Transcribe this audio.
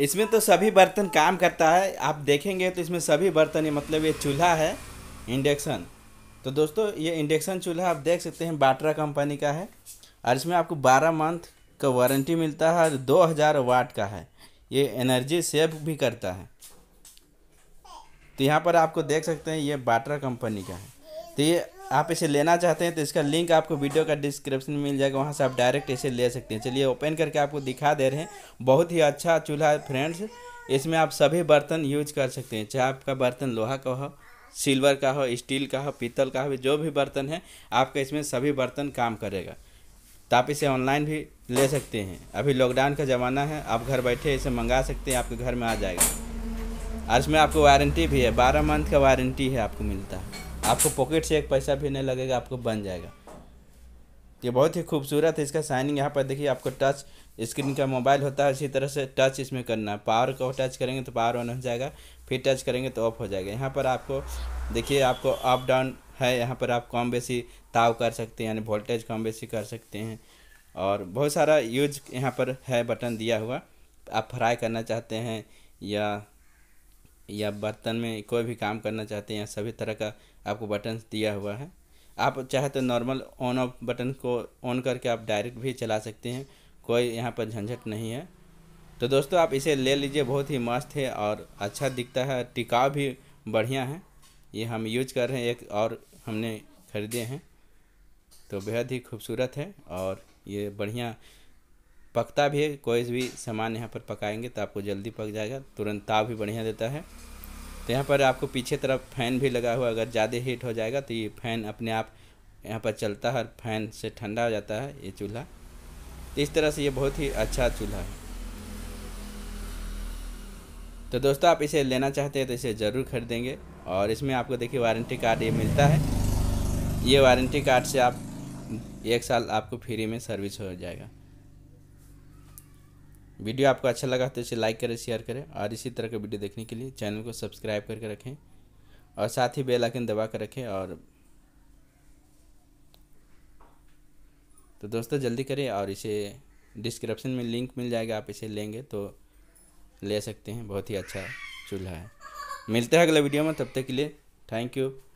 इसमें तो सभी बर्तन काम करता है आप देखेंगे तो इसमें सभी बर्तन मतलब ये चूल्हा है इंडक्शन तो दोस्तों ये इंडक्शन चूल्हा आप देख सकते हैं बाटरा कंपनी का है और इसमें आपको 12 मंथ का वारंटी मिलता है और 2000 वाट का है ये एनर्जी सेव भी करता है तो यहाँ पर आपको देख सकते हैं ये बाटरा कंपनी का है तो ये आप इसे लेना चाहते हैं तो इसका लिंक आपको वीडियो का डिस्क्रिप्शन में मिल जाएगा वहाँ से आप डायरेक्ट इसे ले सकते हैं चलिए ओपन करके आपको दिखा दे रहे हैं बहुत ही अच्छा चूल्हा है फ्रेंड्स इसमें आप सभी बर्तन यूज कर सकते हैं चाहे आपका बर्तन लोहा का हो सिल्वर का हो स्टील का हो पीतल का हो जो भी बर्तन है आपका इसमें सभी बर्तन काम करेगा तो आप इसे ऑनलाइन भी ले सकते हैं अभी लॉकडाउन का ज़माना है आप घर बैठे इसे मंगा सकते हैं आपके घर में आ जाएगा और इसमें आपको वारंटी भी है बारह मंथ का वारंटी है आपको मिलता है आपको पॉकेट से एक पैसा भी नहीं लगेगा आपको बन जाएगा ये बहुत ही खूबसूरत है इसका साइनिंग यहाँ पर देखिए आपको टच स्क्रीन का मोबाइल होता है इसी तरह से टच इसमें करना है पावर को टच करेंगे तो पावर ऑन हो जाएगा फिर टच करेंगे तो ऑफ हो जाएगा यहाँ पर आपको देखिए आपको अप डाउन है यहाँ पर आप कम बेसी ताव कर सकते हैं यानी वोल्टेज कम बेसी कर सकते हैं और बहुत सारा यूज यहाँ पर है बटन दिया हुआ आप फ्राई करना चाहते हैं या या बर्तन में कोई भी काम करना चाहते हैं सभी तरह का आपको बटन दिया हुआ है आप चाहे तो नॉर्मल ऑन ऑफ बटन को ऑन करके आप डायरेक्ट भी चला सकते हैं कोई यहाँ पर झंझट नहीं है तो दोस्तों आप इसे ले लीजिए बहुत ही मस्त है और अच्छा दिखता है टिकाव भी बढ़िया है ये हम यूज कर रहे हैं एक और हमने ख़रीदे हैं तो बेहद ही खूबसूरत है और ये बढ़िया पकता भी है कोई भी सामान यहाँ पर पकाएंगे तो आपको जल्दी पक जाएगा तुरंत ताव भी बढ़िया देता है तो यहाँ पर आपको पीछे तरफ फैन भी लगा हुआ अगर ज़्यादा हीट हो जाएगा तो ये फैन अपने आप यहाँ पर चलता है और फैन से ठंडा हो जाता है ये चूल्हा तो इस तरह से ये बहुत ही अच्छा चूल्हा है तो दोस्तों आप इसे लेना चाहते हैं तो इसे ज़रूर खरीदेंगे और इसमें आपको देखिए वारंटी कार्ड ये मिलता है ये वारंटी कार्ड से आप एक साल आपको फ्री में सर्विस हो जाएगा वीडियो आपको अच्छा लगा तो इसे लाइक करें शेयर करें और इसी तरह के वीडियो देखने के लिए चैनल को सब्सक्राइब करके रखें और साथ ही बेल आइकन दबा कर रखें और तो दोस्तों जल्दी करें और इसे डिस्क्रिप्शन में लिंक मिल जाएगा आप इसे लेंगे तो ले सकते हैं बहुत ही अच्छा चूल्हा है मिलते हैं अगले वीडियो में तब तक के लिए थैंक यू